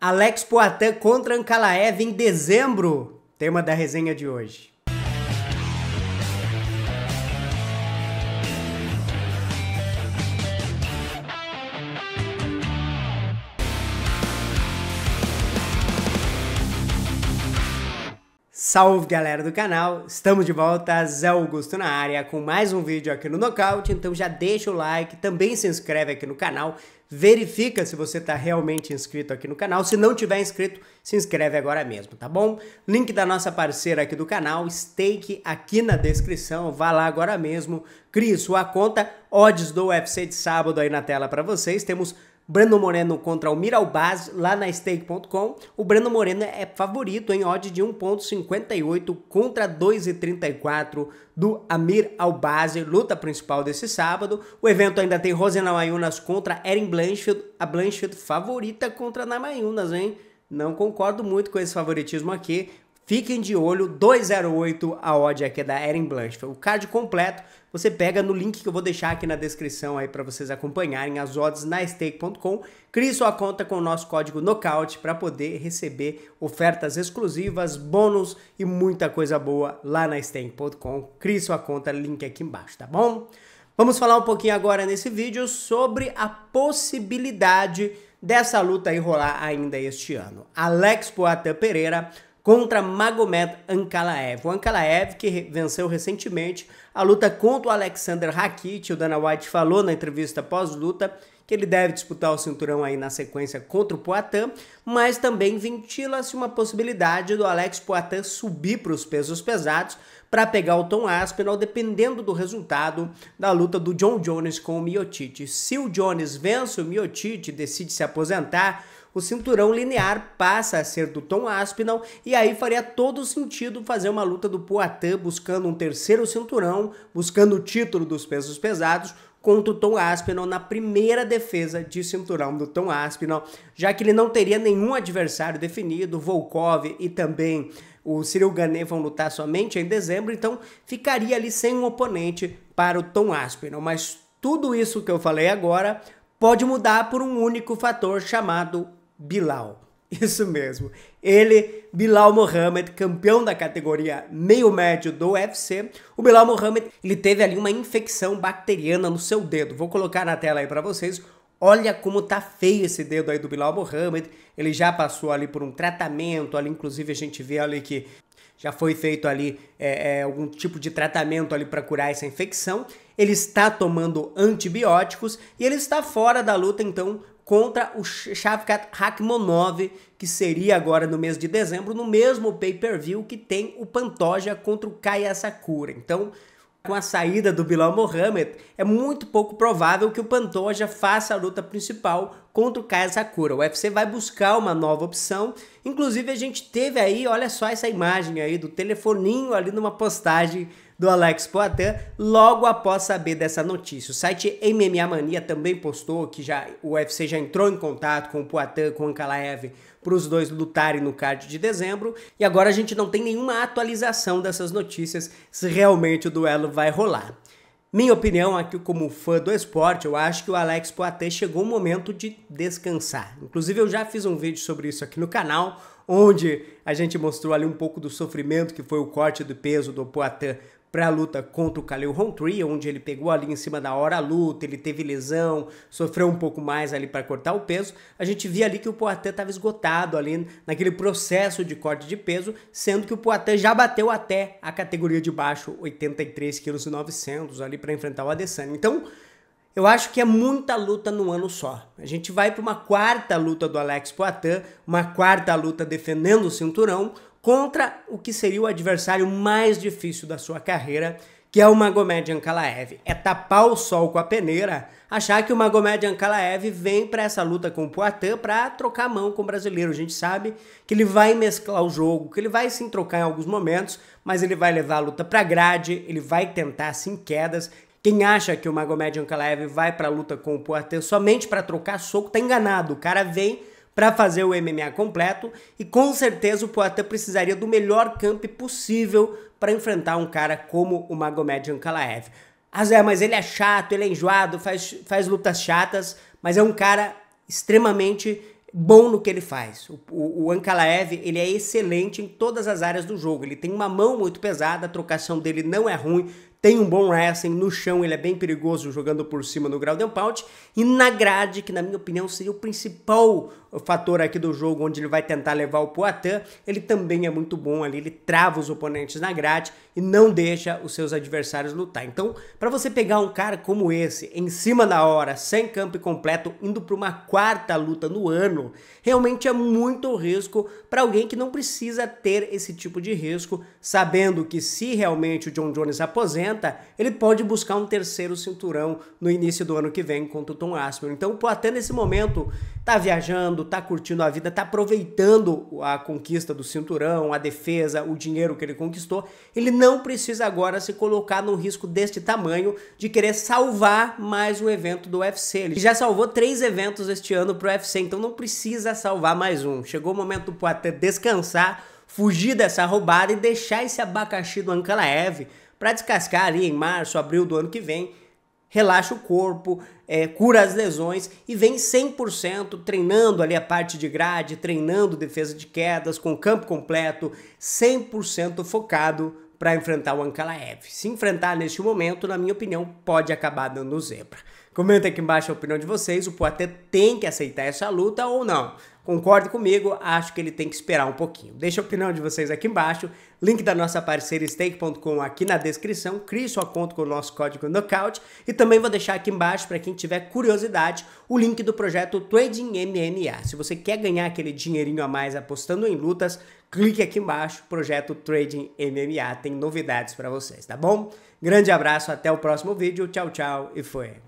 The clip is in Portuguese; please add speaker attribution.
Speaker 1: Alex Poitin contra Ankalaev em dezembro, tema da resenha de hoje. Salve galera do canal, estamos de volta, Zé Augusto na área com mais um vídeo aqui no Nocaute, então já deixa o like, também se inscreve aqui no canal, verifica se você está realmente inscrito aqui no canal, se não tiver inscrito, se inscreve agora mesmo, tá bom? Link da nossa parceira aqui do canal, Stake, aqui na descrição, vá lá agora mesmo, crie sua conta, odds do UFC de sábado aí na tela para vocês, temos Breno Moreno contra o Miralbaz lá na stake.com. O Breno Moreno é favorito em odd de 1.58 contra 2.34 do Amir Albaz, luta principal desse sábado. O evento ainda tem Rosena Namayunas contra Erin Blanchfield, a Blanchfield favorita contra Namayunas, hein? Não concordo muito com esse favoritismo aqui. Fiquem de olho, 208 a odd aqui é da Erin Blanchfield. O card completo você pega no link que eu vou deixar aqui na descrição aí para vocês acompanharem as odds na stake.com. Crie sua conta com o nosso código NOCAUT para poder receber ofertas exclusivas, bônus e muita coisa boa lá na stake.com. Crie sua conta, link aqui embaixo, tá bom? Vamos falar um pouquinho agora nesse vídeo sobre a possibilidade dessa luta aí rolar ainda este ano. Alex Poatan Pereira contra Magomed Ankalaev. O Ankalaev que venceu recentemente a luta contra o Alexander Rakit. O Dana White falou na entrevista pós-luta que ele deve disputar o cinturão aí na sequência contra o Poitin, mas também ventila-se uma possibilidade do Alex Poitin subir para os pesos pesados para pegar o Tom Aspinall, dependendo do resultado da luta do John Jones com o Miocic. Se o Jones vence o Miocic e decide se aposentar, o cinturão linear passa a ser do Tom Aspinall e aí faria todo sentido fazer uma luta do Poitin buscando um terceiro cinturão, buscando o título dos pesos pesados, contra o Tom Aspinall na primeira defesa de cinturão do Tom Aspinall, já que ele não teria nenhum adversário definido, Volkov e também o Cyril Gane vão lutar somente em dezembro, então ficaria ali sem um oponente para o Tom Aspinall, mas tudo isso que eu falei agora pode mudar por um único fator chamado Bilal. Isso mesmo. Ele, Bilal Mohamed, campeão da categoria meio médio do UFC, o Bilal Mohamed, ele teve ali uma infecção bacteriana no seu dedo. Vou colocar na tela aí para vocês. Olha como tá feio esse dedo aí do Bilal Mohamed. Ele já passou ali por um tratamento, ali inclusive a gente vê ali que já foi feito ali é, é, algum tipo de tratamento ali para curar essa infecção ele está tomando antibióticos e ele está fora da luta, então, contra o Shavkat Rakhmonov, que seria agora no mês de dezembro, no mesmo pay-per-view que tem o Pantoja contra o Kaya Sakura. Então, com a saída do Bilal Mohamed, é muito pouco provável que o Pantoja faça a luta principal contra o Kaya Sakura. O UFC vai buscar uma nova opção. Inclusive, a gente teve aí, olha só essa imagem aí do telefoninho ali numa postagem do Alex Poitin logo após saber dessa notícia. O site MMA Mania também postou que já o UFC já entrou em contato com o Poitin, com o Ankalaev, para os dois lutarem no card de dezembro. E agora a gente não tem nenhuma atualização dessas notícias se realmente o duelo vai rolar. Minha opinião aqui é como fã do esporte, eu acho que o Alex Poitin chegou o momento de descansar. Inclusive eu já fiz um vídeo sobre isso aqui no canal, onde a gente mostrou ali um pouco do sofrimento que foi o corte do peso do Poitin para a luta contra o Khalil Rountree, onde ele pegou ali em cima da hora a luta, ele teve lesão, sofreu um pouco mais ali para cortar o peso, a gente via ali que o Poitin estava esgotado ali naquele processo de corte de peso, sendo que o Poitin já bateu até a categoria de baixo, 83 kg e 900 ali para enfrentar o Adesanya. Então, eu acho que é muita luta no ano só. A gente vai para uma quarta luta do Alex Poitin, uma quarta luta defendendo o cinturão, contra o que seria o adversário mais difícil da sua carreira, que é o Magomed Ankalaev. É tapar o sol com a peneira, achar que o Magomed Ankalaev vem para essa luta com o Poitin para trocar a mão com o brasileiro. A gente sabe que ele vai mesclar o jogo, que ele vai sim trocar em alguns momentos, mas ele vai levar a luta para grade, ele vai tentar sim quedas. Quem acha que o Magomed Ankalaev vai para a luta com o Poitin somente para trocar soco tá enganado. O cara vem para fazer o MMA completo e com certeza o Poatan precisaria do melhor camp possível para enfrentar um cara como o Magomed Ankalaev. Ah, Zé, mas ele é chato, ele é enjoado, faz, faz lutas chatas, mas é um cara extremamente bom no que ele faz. O, o, o Ankalaev, ele é excelente em todas as áreas do jogo. Ele tem uma mão muito pesada, a trocação dele não é ruim, tem um bom wrestling, no chão ele é bem perigoso jogando por cima no ground and pound, e na grade, que na minha opinião seria o principal fator aqui do jogo, onde ele vai tentar levar o Poatan, ele também é muito bom ali, ele trava os oponentes na grade e não deixa os seus adversários lutar. Então, para você pegar um cara como esse, em cima da hora, sem campo completo, indo para uma quarta luta no ano, realmente é muito risco para alguém que não precisa ter esse tipo de risco, sabendo que se realmente o John Jones aposenta, ele pode buscar um terceiro cinturão no início do ano que vem contra o Tom Aspinall. Então o Poitin nesse momento tá viajando, tá curtindo a vida, tá aproveitando a conquista do cinturão, a defesa, o dinheiro que ele conquistou. Ele não precisa agora se colocar num risco deste tamanho de querer salvar mais um evento do UFC. Ele já salvou três eventos este ano pro UFC, então não precisa salvar mais um. Chegou o momento do até descansar, fugir dessa roubada e deixar esse abacaxi do Ankalaev para descascar ali em março, abril do ano que vem, relaxa o corpo, é, cura as lesões e vem 100% treinando ali a parte de grade, treinando defesa de quedas com campo completo, 100% focado para enfrentar o Ankalaev. Se enfrentar neste momento, na minha opinião, pode acabar dando zebra. Comenta aqui embaixo a opinião de vocês, o Poaté tem que aceitar essa luta ou não. Concorde comigo, acho que ele tem que esperar um pouquinho. Deixa a opinião de vocês aqui embaixo. Link da nossa parceira stake.com aqui na descrição. Crie sua conta com o nosso código Knockout. E também vou deixar aqui embaixo, para quem tiver curiosidade, o link do projeto Trading MMA. Se você quer ganhar aquele dinheirinho a mais apostando em lutas, clique aqui embaixo. Projeto Trading MMA tem novidades para vocês, tá bom? Grande abraço, até o próximo vídeo. Tchau, tchau e foi.